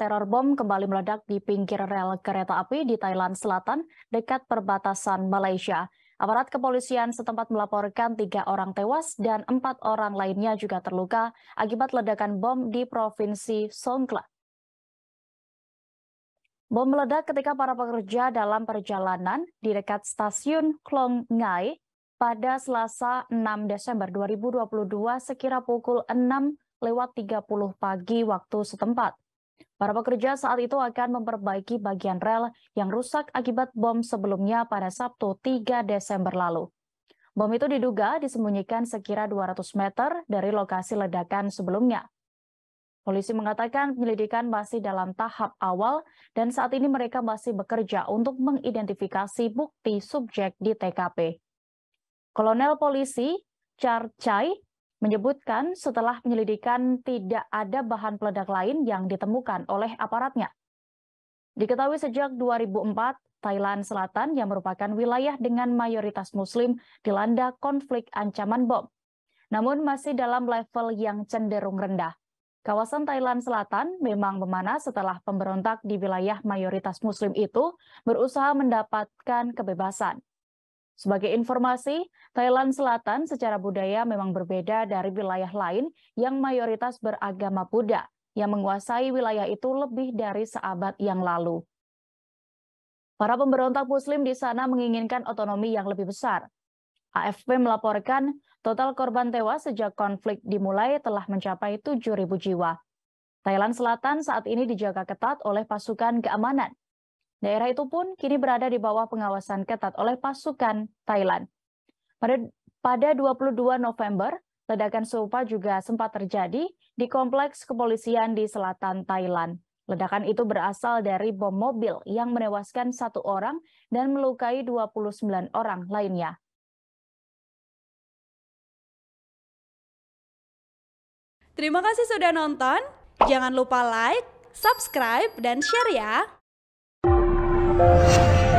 teror bom kembali meledak di pinggir rel kereta api di Thailand Selatan dekat perbatasan Malaysia. Aparat kepolisian setempat melaporkan tiga orang tewas dan empat orang lainnya juga terluka akibat ledakan bom di Provinsi Songkla. Bom meledak ketika para pekerja dalam perjalanan di dekat stasiun Klong Ngai pada Selasa 6 Desember 2022 sekira pukul 6 lewat 30 pagi waktu setempat. Para pekerja saat itu akan memperbaiki bagian rel yang rusak akibat bom sebelumnya pada Sabtu 3 Desember lalu. Bom itu diduga disembunyikan sekira 200 meter dari lokasi ledakan sebelumnya. Polisi mengatakan penyelidikan masih dalam tahap awal dan saat ini mereka masih bekerja untuk mengidentifikasi bukti subjek di TKP. Kolonel Polisi Chai menyebutkan setelah penyelidikan tidak ada bahan peledak lain yang ditemukan oleh aparatnya. Diketahui sejak 2004, Thailand Selatan yang merupakan wilayah dengan mayoritas muslim dilanda konflik ancaman bom. Namun masih dalam level yang cenderung rendah. Kawasan Thailand Selatan memang memanas setelah pemberontak di wilayah mayoritas muslim itu berusaha mendapatkan kebebasan. Sebagai informasi, Thailand Selatan secara budaya memang berbeda dari wilayah lain yang mayoritas beragama Buddha yang menguasai wilayah itu lebih dari seabad yang lalu. Para pemberontak muslim di sana menginginkan otonomi yang lebih besar. AFP melaporkan total korban tewas sejak konflik dimulai telah mencapai 7.000 jiwa. Thailand Selatan saat ini dijaga ketat oleh pasukan keamanan Daerah itu pun kini berada di bawah pengawasan ketat oleh pasukan Thailand. Pada, pada 22 November, ledakan serupa juga sempat terjadi di kompleks kepolisian di selatan Thailand. Ledakan itu berasal dari bom mobil yang menewaskan satu orang dan melukai 29 orang lainnya. Terima kasih sudah nonton. Jangan lupa like, subscribe, dan share ya. Thank you.